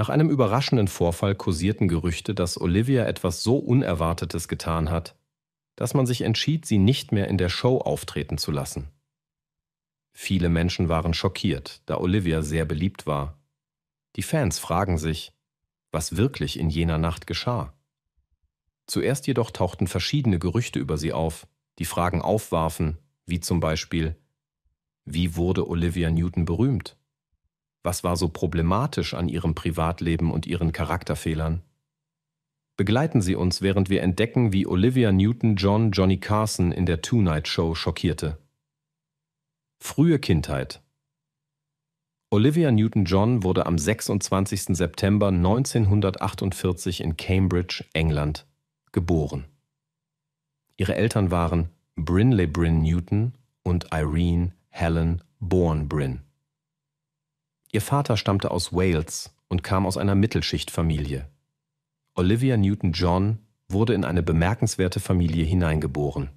Nach einem überraschenden Vorfall kursierten Gerüchte, dass Olivia etwas so Unerwartetes getan hat, dass man sich entschied, sie nicht mehr in der Show auftreten zu lassen. Viele Menschen waren schockiert, da Olivia sehr beliebt war. Die Fans fragen sich, was wirklich in jener Nacht geschah. Zuerst jedoch tauchten verschiedene Gerüchte über sie auf, die Fragen aufwarfen, wie zum Beispiel, wie wurde Olivia Newton berühmt? Was war so problematisch an Ihrem Privatleben und Ihren Charakterfehlern? Begleiten Sie uns, während wir entdecken, wie Olivia Newton-John Johnny Carson in der Tonight Show schockierte. Frühe Kindheit Olivia Newton-John wurde am 26. September 1948 in Cambridge, England, geboren. Ihre Eltern waren Brinley Brin Newton und Irene Helen Bourne Brin. Ihr Vater stammte aus Wales und kam aus einer Mittelschichtfamilie. Olivia Newton-John wurde in eine bemerkenswerte Familie hineingeboren.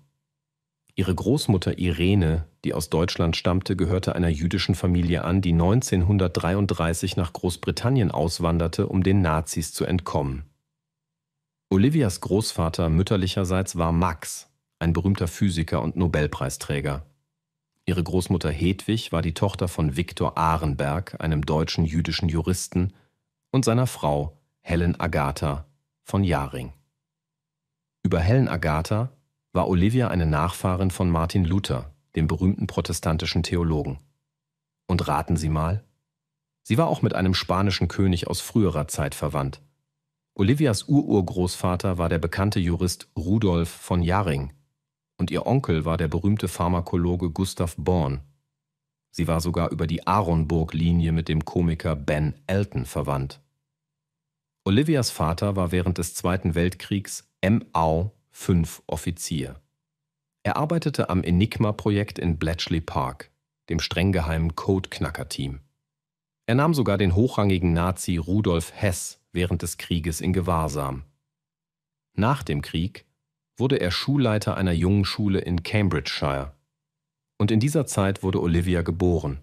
Ihre Großmutter Irene, die aus Deutschland stammte, gehörte einer jüdischen Familie an, die 1933 nach Großbritannien auswanderte, um den Nazis zu entkommen. Olivias Großvater mütterlicherseits war Max, ein berühmter Physiker und Nobelpreisträger. Ihre Großmutter Hedwig war die Tochter von Viktor Ahrenberg, einem deutschen jüdischen Juristen, und seiner Frau Helen Agatha von Jaring. Über Helen Agatha war Olivia eine Nachfahrin von Martin Luther, dem berühmten protestantischen Theologen. Und raten Sie mal? Sie war auch mit einem spanischen König aus früherer Zeit verwandt. Olivias Ururgroßvater war der bekannte Jurist Rudolf von Jaring, und ihr Onkel war der berühmte Pharmakologe Gustav Born. Sie war sogar über die aaronburg linie mit dem Komiker Ben Elton verwandt. Olivias Vater war während des Zweiten Weltkriegs MAU 5 Offizier. Er arbeitete am Enigma-Projekt in Bletchley Park, dem streng geheimen Codeknacker-Team. Er nahm sogar den hochrangigen Nazi Rudolf Hess während des Krieges in Gewahrsam. Nach dem Krieg wurde er Schulleiter einer jungen Schule in Cambridgeshire. Und in dieser Zeit wurde Olivia geboren.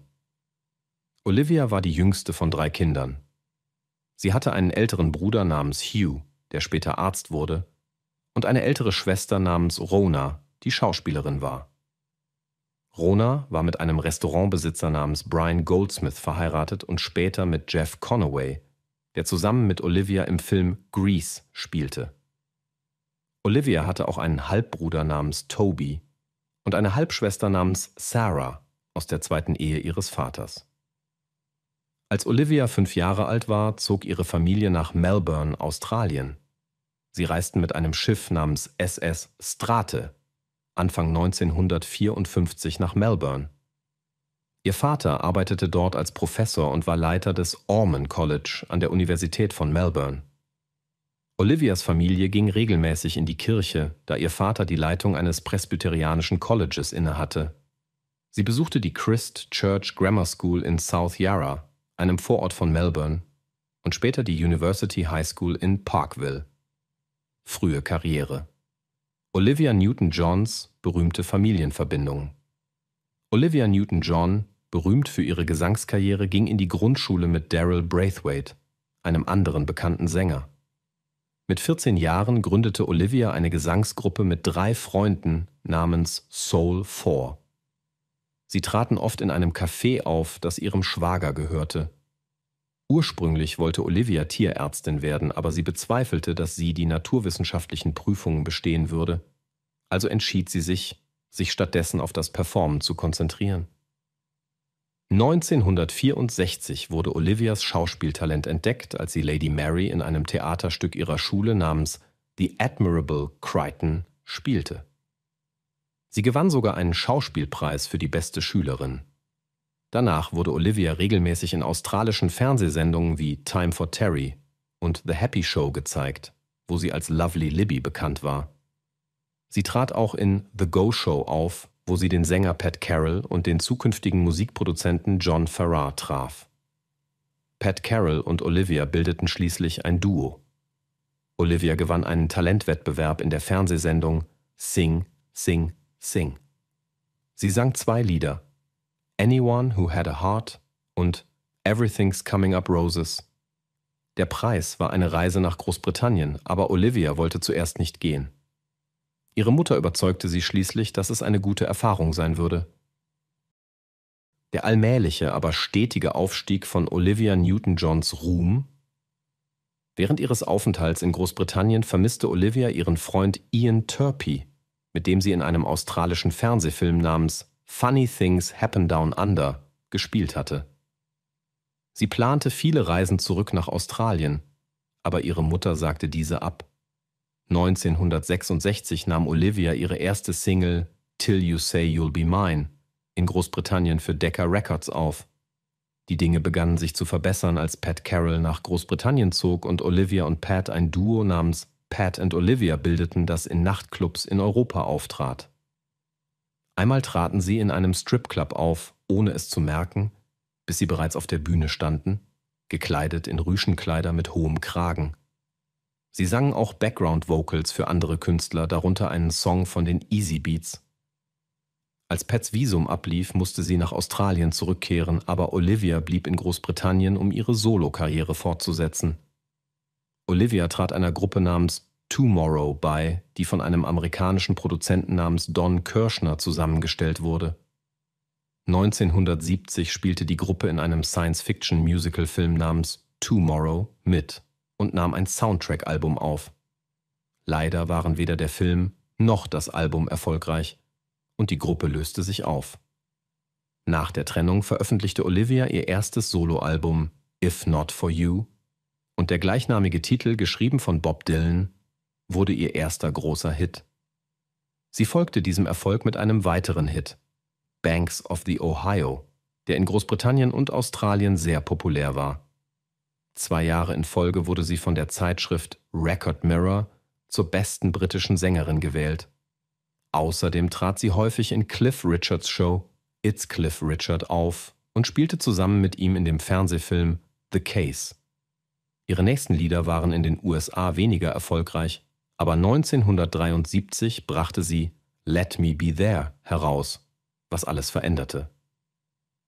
Olivia war die jüngste von drei Kindern. Sie hatte einen älteren Bruder namens Hugh, der später Arzt wurde, und eine ältere Schwester namens Rona, die Schauspielerin war. Rona war mit einem Restaurantbesitzer namens Brian Goldsmith verheiratet und später mit Jeff Conaway, der zusammen mit Olivia im Film Grease spielte. Olivia hatte auch einen Halbbruder namens Toby und eine Halbschwester namens Sarah aus der zweiten Ehe ihres Vaters. Als Olivia fünf Jahre alt war, zog ihre Familie nach Melbourne, Australien. Sie reisten mit einem Schiff namens SS Strate Anfang 1954 nach Melbourne. Ihr Vater arbeitete dort als Professor und war Leiter des Ormond College an der Universität von Melbourne. Olivias Familie ging regelmäßig in die Kirche, da ihr Vater die Leitung eines presbyterianischen Colleges innehatte. Sie besuchte die Christ Church Grammar School in South Yarra, einem Vorort von Melbourne, und später die University High School in Parkville. Frühe Karriere Olivia Newton-Johns berühmte Familienverbindung Olivia Newton-John, berühmt für ihre Gesangskarriere, ging in die Grundschule mit Daryl Braithwaite, einem anderen bekannten Sänger. Mit 14 Jahren gründete Olivia eine Gesangsgruppe mit drei Freunden namens Soul Four. Sie traten oft in einem Café auf, das ihrem Schwager gehörte. Ursprünglich wollte Olivia Tierärztin werden, aber sie bezweifelte, dass sie die naturwissenschaftlichen Prüfungen bestehen würde. Also entschied sie sich, sich stattdessen auf das Performen zu konzentrieren. 1964 wurde Olivias Schauspieltalent entdeckt, als sie Lady Mary in einem Theaterstück ihrer Schule namens The Admirable Crichton spielte. Sie gewann sogar einen Schauspielpreis für die beste Schülerin. Danach wurde Olivia regelmäßig in australischen Fernsehsendungen wie Time for Terry und The Happy Show gezeigt, wo sie als Lovely Libby bekannt war. Sie trat auch in The Go Show auf wo sie den Sänger Pat Carroll und den zukünftigen Musikproduzenten John Farrar traf. Pat Carroll und Olivia bildeten schließlich ein Duo. Olivia gewann einen Talentwettbewerb in der Fernsehsendung Sing, Sing, Sing. Sie sang zwei Lieder, Anyone Who Had a Heart und Everything's Coming Up Roses. Der Preis war eine Reise nach Großbritannien, aber Olivia wollte zuerst nicht gehen. Ihre Mutter überzeugte sie schließlich, dass es eine gute Erfahrung sein würde. Der allmähliche, aber stetige Aufstieg von Olivia Newton-Johns Ruhm Während ihres Aufenthalts in Großbritannien vermisste Olivia ihren Freund Ian Turpie, mit dem sie in einem australischen Fernsehfilm namens Funny Things Happen Down Under gespielt hatte. Sie plante viele Reisen zurück nach Australien, aber ihre Mutter sagte diese ab. 1966 nahm Olivia ihre erste Single Till You Say You'll Be Mine in Großbritannien für Decca Records auf. Die Dinge begannen sich zu verbessern, als Pat Carroll nach Großbritannien zog und Olivia und Pat ein Duo namens Pat and Olivia bildeten, das in Nachtclubs in Europa auftrat. Einmal traten sie in einem Stripclub auf, ohne es zu merken, bis sie bereits auf der Bühne standen, gekleidet in Rüschenkleider mit hohem Kragen. Sie sangen auch Background Vocals für andere Künstler, darunter einen Song von den Easy Beats. Als Pets Visum ablief, musste sie nach Australien zurückkehren, aber Olivia blieb in Großbritannien, um ihre Solokarriere fortzusetzen. Olivia trat einer Gruppe namens Tomorrow bei, die von einem amerikanischen Produzenten namens Don Kirschner zusammengestellt wurde. 1970 spielte die Gruppe in einem Science-Fiction-Musical-Film namens Tomorrow mit und nahm ein Soundtrack-Album auf. Leider waren weder der Film noch das Album erfolgreich und die Gruppe löste sich auf. Nach der Trennung veröffentlichte Olivia ihr erstes Soloalbum If Not For You und der gleichnamige Titel, geschrieben von Bob Dylan, wurde ihr erster großer Hit. Sie folgte diesem Erfolg mit einem weiteren Hit, Banks of the Ohio, der in Großbritannien und Australien sehr populär war. Zwei Jahre in Folge wurde sie von der Zeitschrift Record Mirror zur besten britischen Sängerin gewählt. Außerdem trat sie häufig in Cliff Richards Show It's Cliff Richard auf und spielte zusammen mit ihm in dem Fernsehfilm The Case. Ihre nächsten Lieder waren in den USA weniger erfolgreich, aber 1973 brachte sie Let Me Be There heraus, was alles veränderte.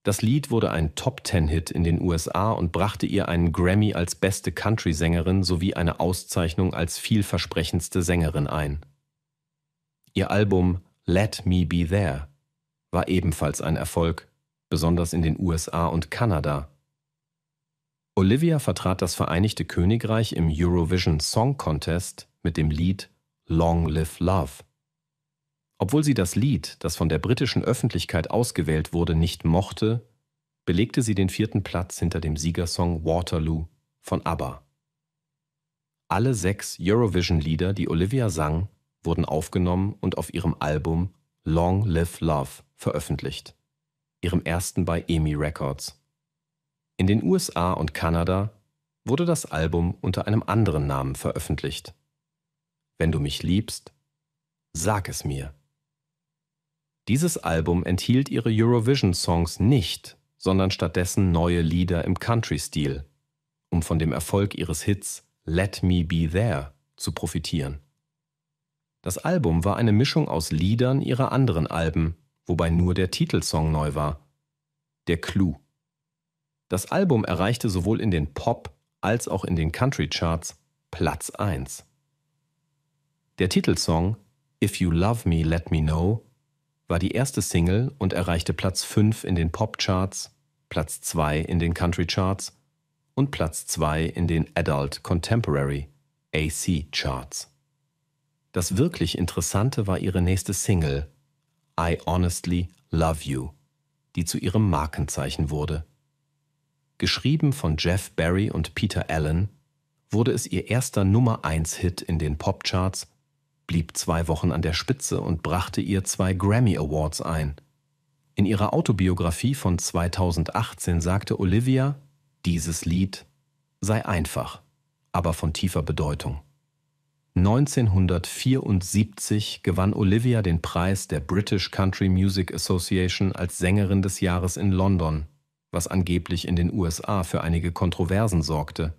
Das Lied wurde ein top ten hit in den USA und brachte ihr einen Grammy als beste Country-Sängerin sowie eine Auszeichnung als vielversprechendste Sängerin ein. Ihr Album Let Me Be There war ebenfalls ein Erfolg, besonders in den USA und Kanada. Olivia vertrat das Vereinigte Königreich im Eurovision Song Contest mit dem Lied Long Live Love. Obwohl sie das Lied, das von der britischen Öffentlichkeit ausgewählt wurde, nicht mochte, belegte sie den vierten Platz hinter dem Siegersong Waterloo von ABBA. Alle sechs Eurovision-Lieder, die Olivia sang, wurden aufgenommen und auf ihrem Album Long Live Love veröffentlicht, ihrem ersten bei EMI Records. In den USA und Kanada wurde das Album unter einem anderen Namen veröffentlicht. Wenn du mich liebst, sag es mir. Dieses Album enthielt ihre Eurovision-Songs nicht, sondern stattdessen neue Lieder im Country-Stil, um von dem Erfolg ihres Hits Let Me Be There zu profitieren. Das Album war eine Mischung aus Liedern ihrer anderen Alben, wobei nur der Titelsong neu war. Der Clou. Das Album erreichte sowohl in den Pop- als auch in den Country-Charts Platz 1. Der Titelsong If You Love Me, Let Me Know war die erste Single und erreichte Platz 5 in den Popcharts, Platz 2 in den Country-Charts und Platz 2 in den Adult Contemporary AC-Charts. Das wirklich Interessante war ihre nächste Single, I Honestly Love You, die zu ihrem Markenzeichen wurde. Geschrieben von Jeff Barry und Peter Allen, wurde es ihr erster Nummer 1-Hit in den Popcharts blieb zwei Wochen an der Spitze und brachte ihr zwei Grammy Awards ein. In ihrer Autobiografie von 2018 sagte Olivia, dieses Lied sei einfach, aber von tiefer Bedeutung. 1974 gewann Olivia den Preis der British Country Music Association als Sängerin des Jahres in London, was angeblich in den USA für einige Kontroversen sorgte.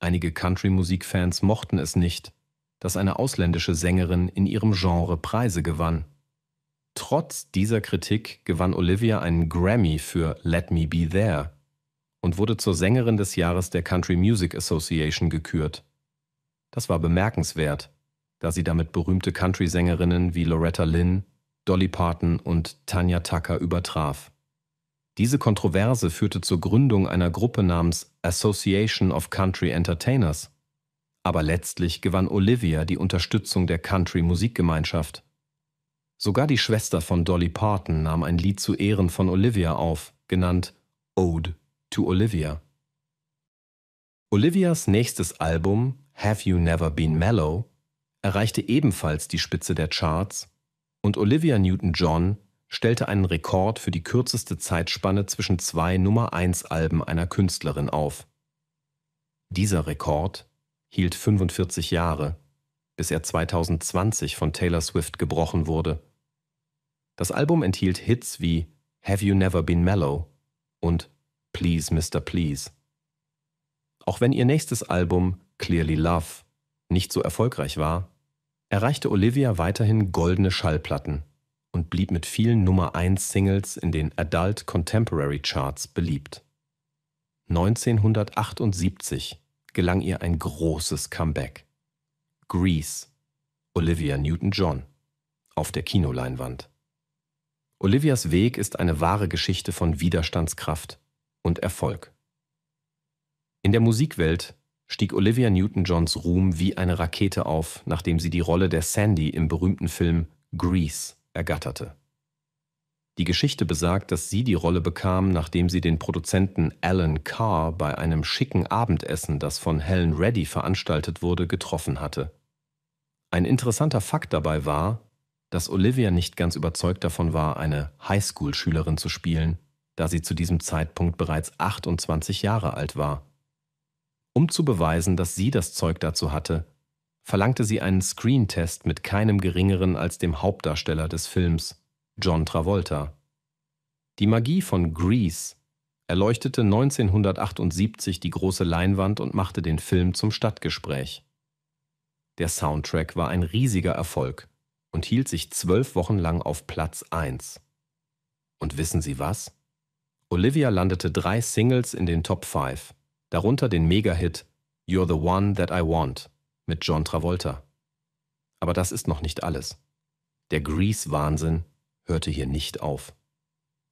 Einige Country-Musikfans mochten es nicht, dass eine ausländische Sängerin in ihrem Genre Preise gewann. Trotz dieser Kritik gewann Olivia einen Grammy für Let Me Be There und wurde zur Sängerin des Jahres der Country Music Association gekürt. Das war bemerkenswert, da sie damit berühmte Country-Sängerinnen wie Loretta Lynn, Dolly Parton und Tanya Tucker übertraf. Diese Kontroverse führte zur Gründung einer Gruppe namens Association of Country Entertainers aber letztlich gewann Olivia die Unterstützung der Country-Musikgemeinschaft. Sogar die Schwester von Dolly Parton nahm ein Lied zu Ehren von Olivia auf, genannt Ode to Olivia. Olivias nächstes Album Have You Never Been Mellow erreichte ebenfalls die Spitze der Charts und Olivia Newton-John stellte einen Rekord für die kürzeste Zeitspanne zwischen zwei Nummer-1-Alben einer Künstlerin auf. Dieser Rekord hielt 45 Jahre, bis er 2020 von Taylor Swift gebrochen wurde. Das Album enthielt Hits wie Have You Never Been Mellow und Please Mr. Please. Auch wenn ihr nächstes Album Clearly Love nicht so erfolgreich war, erreichte Olivia weiterhin goldene Schallplatten und blieb mit vielen Nummer 1 Singles in den Adult Contemporary Charts beliebt. 1978 gelang ihr ein großes Comeback. Grease, Olivia Newton-John, auf der Kinoleinwand. Olivias Weg ist eine wahre Geschichte von Widerstandskraft und Erfolg. In der Musikwelt stieg Olivia Newton-Johns Ruhm wie eine Rakete auf, nachdem sie die Rolle der Sandy im berühmten Film Grease ergatterte. Die Geschichte besagt, dass sie die Rolle bekam, nachdem sie den Produzenten Alan Carr bei einem schicken Abendessen, das von Helen Reddy veranstaltet wurde, getroffen hatte. Ein interessanter Fakt dabei war, dass Olivia nicht ganz überzeugt davon war, eine Highschool-Schülerin zu spielen, da sie zu diesem Zeitpunkt bereits 28 Jahre alt war. Um zu beweisen, dass sie das Zeug dazu hatte, verlangte sie einen Screentest mit keinem geringeren als dem Hauptdarsteller des Films, John Travolta. Die Magie von Grease erleuchtete 1978 die große Leinwand und machte den Film zum Stadtgespräch. Der Soundtrack war ein riesiger Erfolg und hielt sich zwölf Wochen lang auf Platz 1. Und wissen Sie was? Olivia landete drei Singles in den Top 5, darunter den Mega-Hit You're the One That I Want mit John Travolta. Aber das ist noch nicht alles. Der Grease-Wahnsinn hörte hier nicht auf.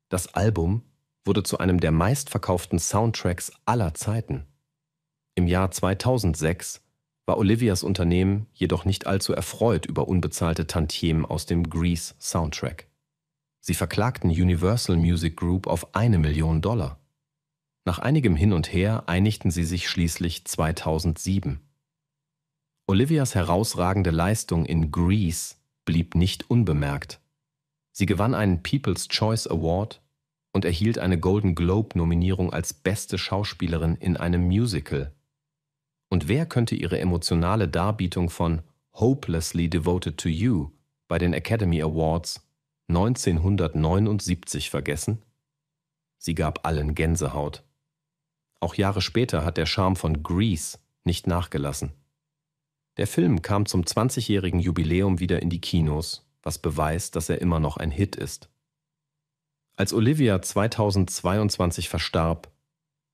Das Album wurde zu einem der meistverkauften Soundtracks aller Zeiten. Im Jahr 2006 war Olivias Unternehmen jedoch nicht allzu erfreut über unbezahlte Tantiemen aus dem Grease Soundtrack. Sie verklagten Universal Music Group auf eine Million Dollar. Nach einigem Hin und Her einigten sie sich schließlich 2007. Olivias herausragende Leistung in Grease blieb nicht unbemerkt. Sie gewann einen People's Choice Award und erhielt eine Golden Globe-Nominierung als beste Schauspielerin in einem Musical. Und wer könnte ihre emotionale Darbietung von Hopelessly Devoted to You bei den Academy Awards 1979 vergessen? Sie gab allen Gänsehaut. Auch Jahre später hat der Charme von Grease nicht nachgelassen. Der Film kam zum 20-jährigen Jubiläum wieder in die Kinos was beweist, dass er immer noch ein Hit ist. Als Olivia 2022 verstarb,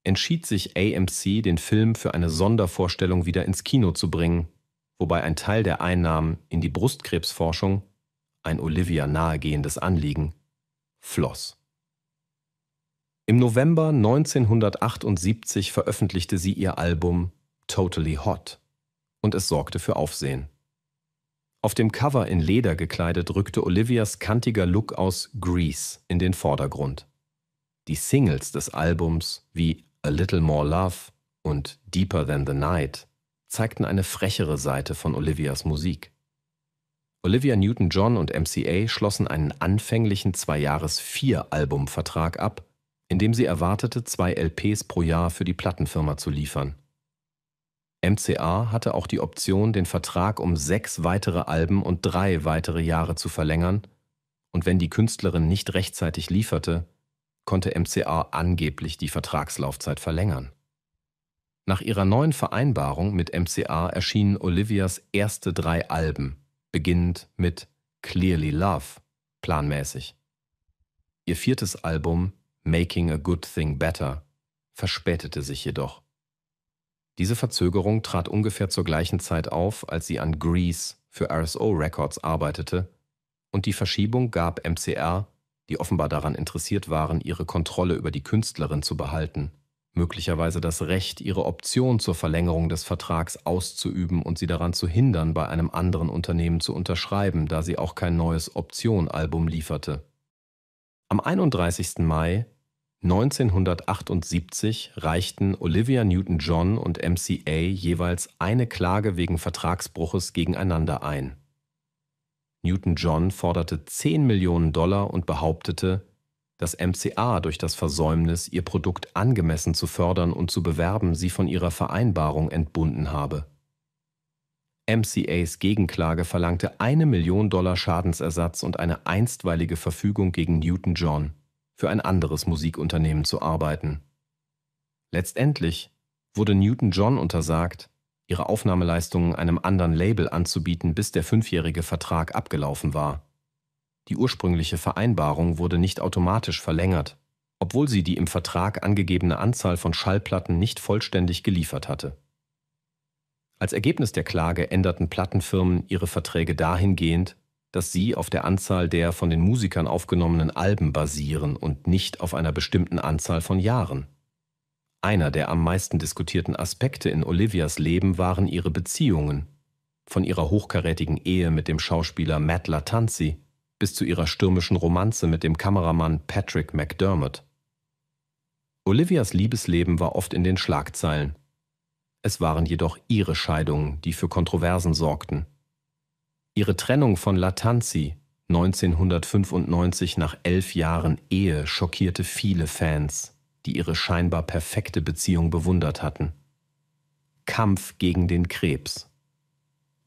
entschied sich AMC, den Film für eine Sondervorstellung wieder ins Kino zu bringen, wobei ein Teil der Einnahmen in die Brustkrebsforschung, ein Olivia nahegehendes Anliegen, floss. Im November 1978 veröffentlichte sie ihr Album Totally Hot und es sorgte für Aufsehen. Auf dem Cover in Leder gekleidet rückte Olivias kantiger Look aus Grease in den Vordergrund. Die Singles des Albums wie A Little More Love und Deeper Than the Night zeigten eine frechere Seite von Olivias Musik. Olivia Newton-John und MCA schlossen einen anfänglichen Zwei-Jahres-Vier-Album-Vertrag ab, in dem sie erwartete, zwei LPs pro Jahr für die Plattenfirma zu liefern. MCA hatte auch die Option, den Vertrag um sechs weitere Alben und drei weitere Jahre zu verlängern, und wenn die Künstlerin nicht rechtzeitig lieferte, konnte MCA angeblich die Vertragslaufzeit verlängern. Nach ihrer neuen Vereinbarung mit MCA erschienen Olivias erste drei Alben, beginnend mit Clearly Love, planmäßig. Ihr viertes Album Making a Good Thing Better verspätete sich jedoch. Diese Verzögerung trat ungefähr zur gleichen Zeit auf, als sie an Grease für RSO Records arbeitete, und die Verschiebung gab MCR, die offenbar daran interessiert waren, ihre Kontrolle über die Künstlerin zu behalten, möglicherweise das Recht, ihre Option zur Verlängerung des Vertrags auszuüben und sie daran zu hindern, bei einem anderen Unternehmen zu unterschreiben, da sie auch kein neues Option-Album lieferte. Am 31. Mai 1978 reichten Olivia Newton-John und MCA jeweils eine Klage wegen Vertragsbruches gegeneinander ein. Newton-John forderte 10 Millionen Dollar und behauptete, dass MCA durch das Versäumnis, ihr Produkt angemessen zu fördern und zu bewerben, sie von ihrer Vereinbarung entbunden habe. MCAs Gegenklage verlangte eine Million Dollar Schadensersatz und eine einstweilige Verfügung gegen Newton-John für ein anderes Musikunternehmen zu arbeiten. Letztendlich wurde Newton John untersagt, ihre Aufnahmeleistungen einem anderen Label anzubieten, bis der fünfjährige Vertrag abgelaufen war. Die ursprüngliche Vereinbarung wurde nicht automatisch verlängert, obwohl sie die im Vertrag angegebene Anzahl von Schallplatten nicht vollständig geliefert hatte. Als Ergebnis der Klage änderten Plattenfirmen ihre Verträge dahingehend, dass sie auf der Anzahl der von den Musikern aufgenommenen Alben basieren und nicht auf einer bestimmten Anzahl von Jahren. Einer der am meisten diskutierten Aspekte in Olivias Leben waren ihre Beziehungen, von ihrer hochkarätigen Ehe mit dem Schauspieler Matt Latanzi bis zu ihrer stürmischen Romanze mit dem Kameramann Patrick McDermott. Olivias Liebesleben war oft in den Schlagzeilen. Es waren jedoch ihre Scheidungen, die für Kontroversen sorgten. Ihre Trennung von Latanzi 1995 nach elf Jahren Ehe schockierte viele Fans, die ihre scheinbar perfekte Beziehung bewundert hatten. Kampf gegen den Krebs.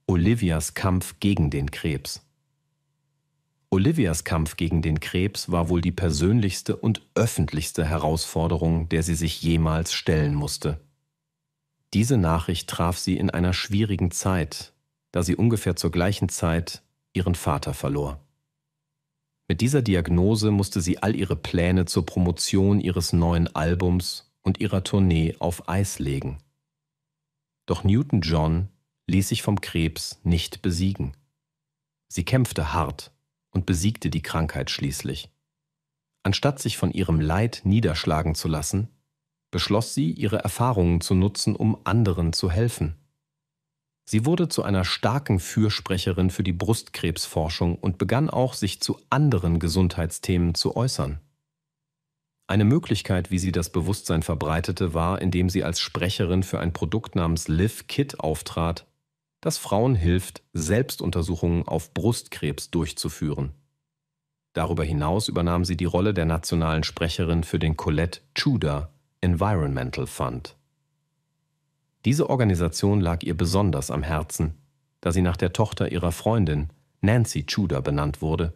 Olivias Kampf gegen den Krebs. Olivias Kampf gegen den Krebs war wohl die persönlichste und öffentlichste Herausforderung, der sie sich jemals stellen musste. Diese Nachricht traf sie in einer schwierigen Zeit, da sie ungefähr zur gleichen Zeit ihren Vater verlor. Mit dieser Diagnose musste sie all ihre Pläne zur Promotion ihres neuen Albums und ihrer Tournee auf Eis legen. Doch Newton John ließ sich vom Krebs nicht besiegen. Sie kämpfte hart und besiegte die Krankheit schließlich. Anstatt sich von ihrem Leid niederschlagen zu lassen, beschloss sie, ihre Erfahrungen zu nutzen, um anderen zu helfen. Sie wurde zu einer starken Fürsprecherin für die Brustkrebsforschung und begann auch, sich zu anderen Gesundheitsthemen zu äußern. Eine Möglichkeit, wie sie das Bewusstsein verbreitete, war, indem sie als Sprecherin für ein Produkt namens Live Kit auftrat, das Frauen hilft, Selbstuntersuchungen auf Brustkrebs durchzuführen. Darüber hinaus übernahm sie die Rolle der nationalen Sprecherin für den Colette Tudor Environmental Fund. Diese Organisation lag ihr besonders am Herzen, da sie nach der Tochter ihrer Freundin, Nancy Tudor, benannt wurde,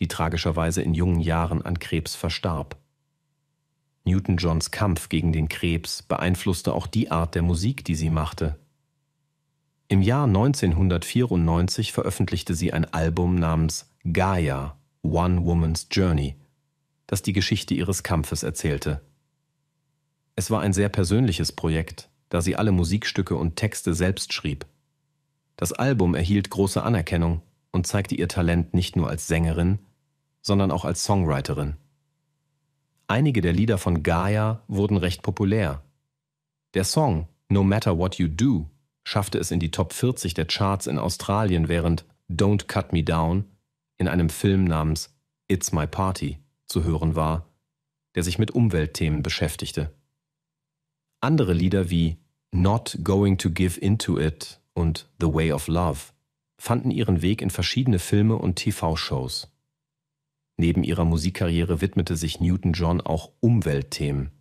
die tragischerweise in jungen Jahren an Krebs verstarb. Newton Johns Kampf gegen den Krebs beeinflusste auch die Art der Musik, die sie machte. Im Jahr 1994 veröffentlichte sie ein Album namens Gaia, One Woman's Journey, das die Geschichte ihres Kampfes erzählte. Es war ein sehr persönliches Projekt, da sie alle Musikstücke und Texte selbst schrieb. Das Album erhielt große Anerkennung und zeigte ihr Talent nicht nur als Sängerin, sondern auch als Songwriterin. Einige der Lieder von Gaia wurden recht populär. Der Song No Matter What You Do schaffte es in die Top 40 der Charts in Australien, während Don't Cut Me Down in einem Film namens It's My Party zu hören war, der sich mit Umweltthemen beschäftigte. Andere Lieder wie Not Going to Give Into It und The Way of Love fanden ihren Weg in verschiedene Filme und TV-Shows. Neben ihrer Musikkarriere widmete sich Newton John auch Umweltthemen.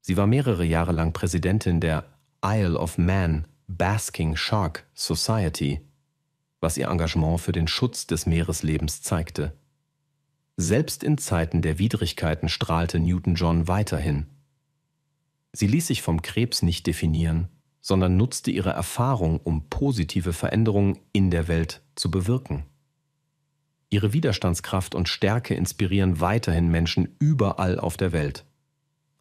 Sie war mehrere Jahre lang Präsidentin der Isle of Man Basking Shark Society, was ihr Engagement für den Schutz des Meereslebens zeigte. Selbst in Zeiten der Widrigkeiten strahlte Newton John weiterhin Sie ließ sich vom Krebs nicht definieren, sondern nutzte ihre Erfahrung, um positive Veränderungen in der Welt zu bewirken. Ihre Widerstandskraft und Stärke inspirieren weiterhin Menschen überall auf der Welt.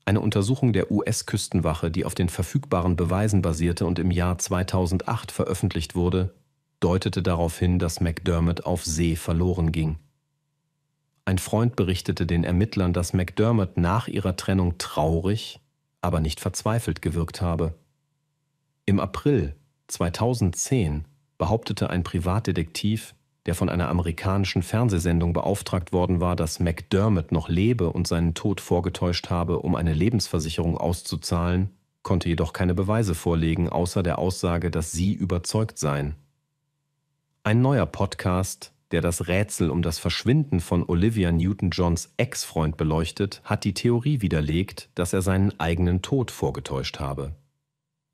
Eine Untersuchung der US-Küstenwache, die auf den verfügbaren Beweisen basierte und im Jahr 2008 veröffentlicht wurde, deutete darauf hin, dass McDermott auf See verloren ging. Ein Freund berichtete den Ermittlern, dass McDermott nach ihrer Trennung traurig, aber nicht verzweifelt gewirkt habe. Im April 2010 behauptete ein Privatdetektiv, der von einer amerikanischen Fernsehsendung beauftragt worden war, dass McDermott noch lebe und seinen Tod vorgetäuscht habe, um eine Lebensversicherung auszuzahlen, konnte jedoch keine Beweise vorlegen, außer der Aussage, dass sie überzeugt seien. Ein neuer Podcast der das Rätsel um das Verschwinden von Olivia Newton-Johns Ex-Freund beleuchtet, hat die Theorie widerlegt, dass er seinen eigenen Tod vorgetäuscht habe.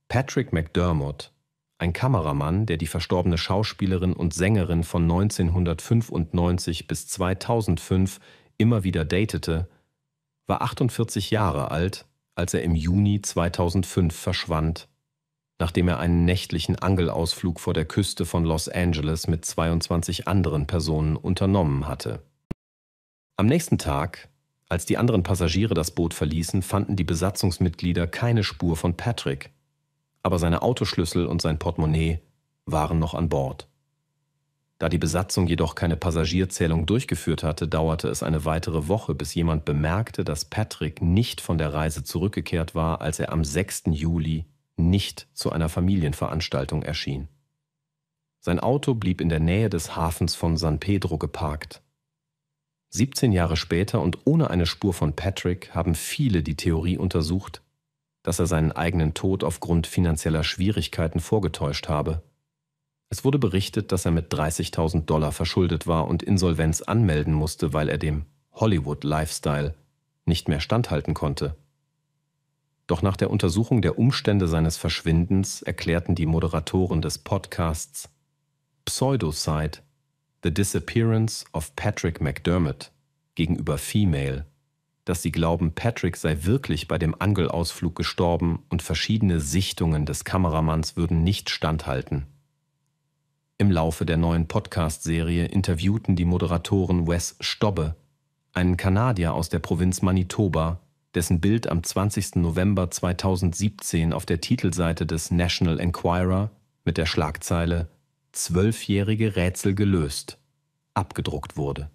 Patrick McDermott, ein Kameramann, der die verstorbene Schauspielerin und Sängerin von 1995 bis 2005 immer wieder datete, war 48 Jahre alt, als er im Juni 2005 verschwand nachdem er einen nächtlichen Angelausflug vor der Küste von Los Angeles mit 22 anderen Personen unternommen hatte. Am nächsten Tag, als die anderen Passagiere das Boot verließen, fanden die Besatzungsmitglieder keine Spur von Patrick, aber seine Autoschlüssel und sein Portemonnaie waren noch an Bord. Da die Besatzung jedoch keine Passagierzählung durchgeführt hatte, dauerte es eine weitere Woche, bis jemand bemerkte, dass Patrick nicht von der Reise zurückgekehrt war, als er am 6. Juli nicht zu einer Familienveranstaltung erschien. Sein Auto blieb in der Nähe des Hafens von San Pedro geparkt. 17 Jahre später und ohne eine Spur von Patrick haben viele die Theorie untersucht, dass er seinen eigenen Tod aufgrund finanzieller Schwierigkeiten vorgetäuscht habe. Es wurde berichtet, dass er mit 30.000 Dollar verschuldet war und Insolvenz anmelden musste, weil er dem Hollywood-Lifestyle nicht mehr standhalten konnte. Doch nach der Untersuchung der Umstände seines Verschwindens erklärten die Moderatoren des Podcasts Pseudocide The Disappearance of Patrick McDermott gegenüber Female, dass sie glauben, Patrick sei wirklich bei dem Angelausflug gestorben und verschiedene Sichtungen des Kameramanns würden nicht standhalten. Im Laufe der neuen Podcast-Serie interviewten die Moderatoren Wes Stobbe, einen Kanadier aus der Provinz Manitoba, dessen Bild am 20. November 2017 auf der Titelseite des National Enquirer mit der Schlagzeile Zwölfjährige Rätsel gelöst abgedruckt wurde.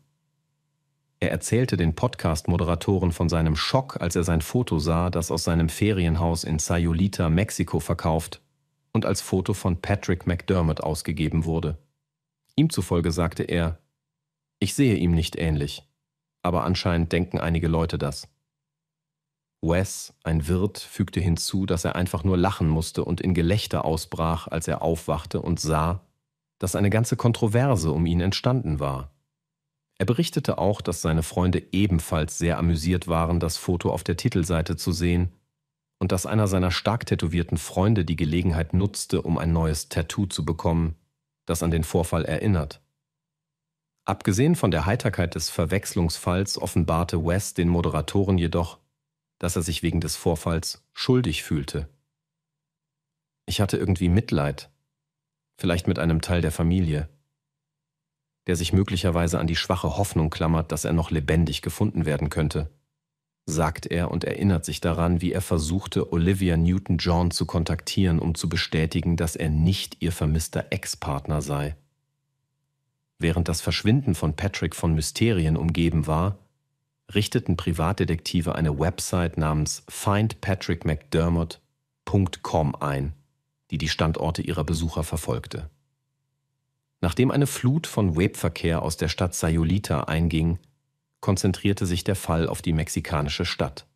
Er erzählte den Podcast-Moderatoren von seinem Schock, als er sein Foto sah, das aus seinem Ferienhaus in Sayulita, Mexiko verkauft und als Foto von Patrick McDermott ausgegeben wurde. Ihm zufolge sagte er, ich sehe ihm nicht ähnlich, aber anscheinend denken einige Leute das. Wes, ein Wirt, fügte hinzu, dass er einfach nur lachen musste und in Gelächter ausbrach, als er aufwachte und sah, dass eine ganze Kontroverse um ihn entstanden war. Er berichtete auch, dass seine Freunde ebenfalls sehr amüsiert waren, das Foto auf der Titelseite zu sehen und dass einer seiner stark tätowierten Freunde die Gelegenheit nutzte, um ein neues Tattoo zu bekommen, das an den Vorfall erinnert. Abgesehen von der Heiterkeit des Verwechslungsfalls offenbarte Wes den Moderatoren jedoch, dass er sich wegen des Vorfalls schuldig fühlte. Ich hatte irgendwie Mitleid, vielleicht mit einem Teil der Familie, der sich möglicherweise an die schwache Hoffnung klammert, dass er noch lebendig gefunden werden könnte, sagt er und erinnert sich daran, wie er versuchte, Olivia Newton-John zu kontaktieren, um zu bestätigen, dass er nicht ihr vermisster Ex-Partner sei. Während das Verschwinden von Patrick von Mysterien umgeben war, richteten Privatdetektive eine Website namens findpatrickmcdermott.com ein, die die Standorte ihrer Besucher verfolgte. Nachdem eine Flut von Webverkehr aus der Stadt Sayulita einging, konzentrierte sich der Fall auf die mexikanische Stadt.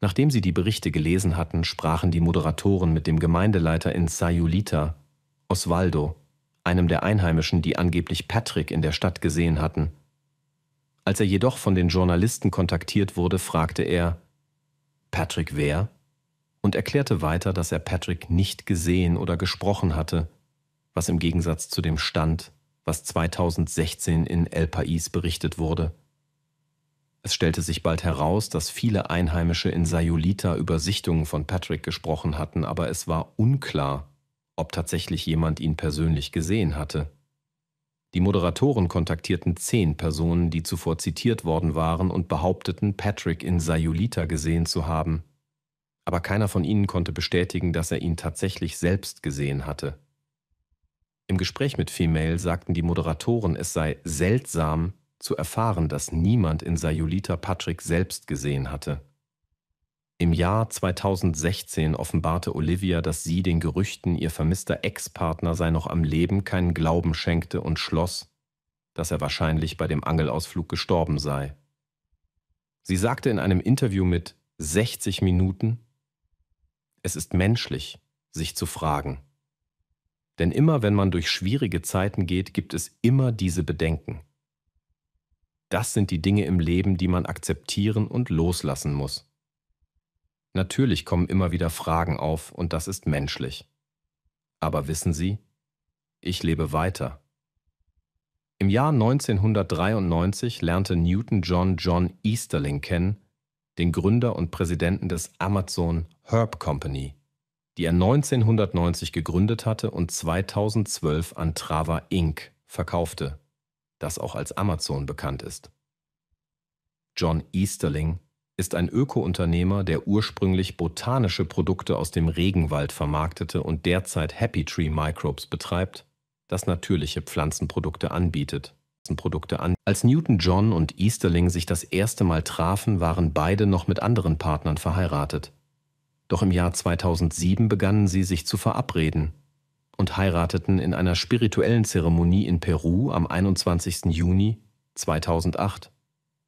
Nachdem sie die Berichte gelesen hatten, sprachen die Moderatoren mit dem Gemeindeleiter in Sayulita, Osvaldo, einem der Einheimischen, die angeblich Patrick in der Stadt gesehen hatten als er jedoch von den Journalisten kontaktiert wurde, fragte er Patrick wer? und erklärte weiter, dass er Patrick nicht gesehen oder gesprochen hatte, was im Gegensatz zu dem Stand, was 2016 in El Pais berichtet wurde. Es stellte sich bald heraus, dass viele Einheimische in Sayulita über Sichtungen von Patrick gesprochen hatten, aber es war unklar, ob tatsächlich jemand ihn persönlich gesehen hatte. Die Moderatoren kontaktierten zehn Personen, die zuvor zitiert worden waren und behaupteten, Patrick in Sayulita gesehen zu haben. Aber keiner von ihnen konnte bestätigen, dass er ihn tatsächlich selbst gesehen hatte. Im Gespräch mit Female sagten die Moderatoren, es sei seltsam zu erfahren, dass niemand in Sayulita Patrick selbst gesehen hatte. Im Jahr 2016 offenbarte Olivia, dass sie den Gerüchten, ihr vermisster Ex-Partner sei noch am Leben, keinen Glauben schenkte und schloss, dass er wahrscheinlich bei dem Angelausflug gestorben sei. Sie sagte in einem Interview mit 60 Minuten, es ist menschlich, sich zu fragen. Denn immer wenn man durch schwierige Zeiten geht, gibt es immer diese Bedenken. Das sind die Dinge im Leben, die man akzeptieren und loslassen muss. Natürlich kommen immer wieder Fragen auf und das ist menschlich. Aber wissen Sie, ich lebe weiter. Im Jahr 1993 lernte Newton John John Easterling kennen, den Gründer und Präsidenten des Amazon Herb Company, die er 1990 gegründet hatte und 2012 an Trava Inc. verkaufte, das auch als Amazon bekannt ist. John Easterling ist ein Öko-Unternehmer, der ursprünglich botanische Produkte aus dem Regenwald vermarktete und derzeit Happy Tree Microbes betreibt, das natürliche Pflanzenprodukte anbietet. Pflanzenprodukte an. Als Newton John und Easterling sich das erste Mal trafen, waren beide noch mit anderen Partnern verheiratet. Doch im Jahr 2007 begannen sie sich zu verabreden und heirateten in einer spirituellen Zeremonie in Peru am 21. Juni 2008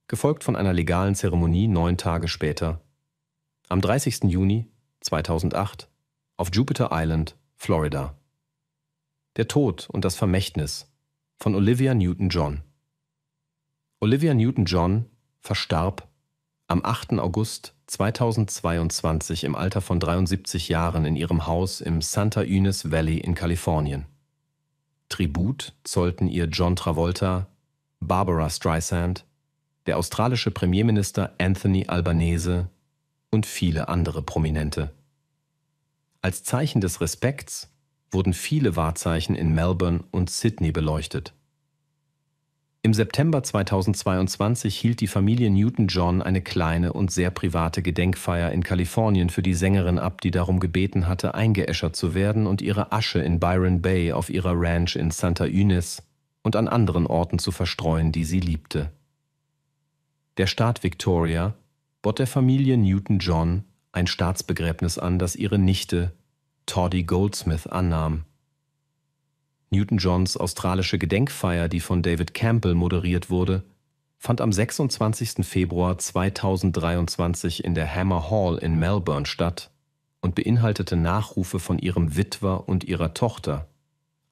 gefolgt von einer legalen Zeremonie neun Tage später, am 30. Juni 2008, auf Jupiter Island, Florida. Der Tod und das Vermächtnis von Olivia Newton-John. Olivia Newton-John verstarb am 8. August 2022 im Alter von 73 Jahren in ihrem Haus im Santa Ynez Valley in Kalifornien. Tribut zollten ihr John Travolta, Barbara Streisand, der australische Premierminister Anthony Albanese und viele andere Prominente. Als Zeichen des Respekts wurden viele Wahrzeichen in Melbourne und Sydney beleuchtet. Im September 2022 hielt die Familie Newton-John eine kleine und sehr private Gedenkfeier in Kalifornien für die Sängerin ab, die darum gebeten hatte, eingeäschert zu werden und ihre Asche in Byron Bay auf ihrer Ranch in Santa Ynez und an anderen Orten zu verstreuen, die sie liebte. Der Staat Victoria bot der Familie Newton-John ein Staatsbegräbnis an, das ihre Nichte Toddy Goldsmith annahm. Newton-Johns australische Gedenkfeier, die von David Campbell moderiert wurde, fand am 26. Februar 2023 in der Hammer Hall in Melbourne statt und beinhaltete Nachrufe von ihrem Witwer und ihrer Tochter,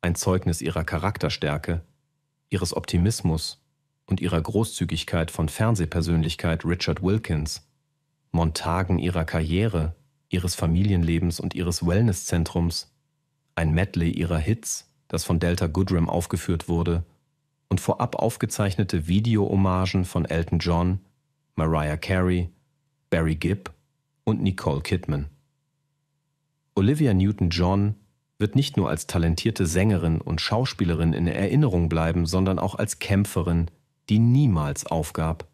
ein Zeugnis ihrer Charakterstärke, ihres Optimismus und ihrer Großzügigkeit von Fernsehpersönlichkeit Richard Wilkins, Montagen ihrer Karriere, ihres Familienlebens und ihres Wellnesszentrums, ein Medley ihrer Hits, das von Delta Goodrem aufgeführt wurde, und vorab aufgezeichnete Video-Hommagen von Elton John, Mariah Carey, Barry Gibb und Nicole Kidman. Olivia Newton-John wird nicht nur als talentierte Sängerin und Schauspielerin in Erinnerung bleiben, sondern auch als Kämpferin, die niemals aufgab.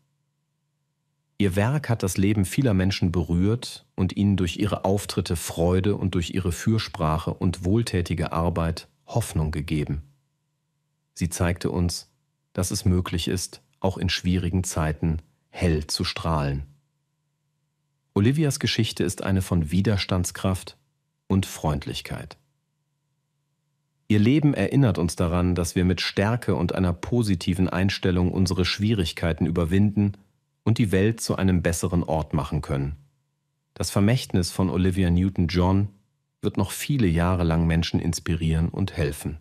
Ihr Werk hat das Leben vieler Menschen berührt und ihnen durch ihre Auftritte Freude und durch ihre Fürsprache und wohltätige Arbeit Hoffnung gegeben. Sie zeigte uns, dass es möglich ist, auch in schwierigen Zeiten hell zu strahlen. Olivias Geschichte ist eine von Widerstandskraft und Freundlichkeit. Ihr Leben erinnert uns daran, dass wir mit Stärke und einer positiven Einstellung unsere Schwierigkeiten überwinden und die Welt zu einem besseren Ort machen können. Das Vermächtnis von Olivia Newton-John wird noch viele Jahre lang Menschen inspirieren und helfen.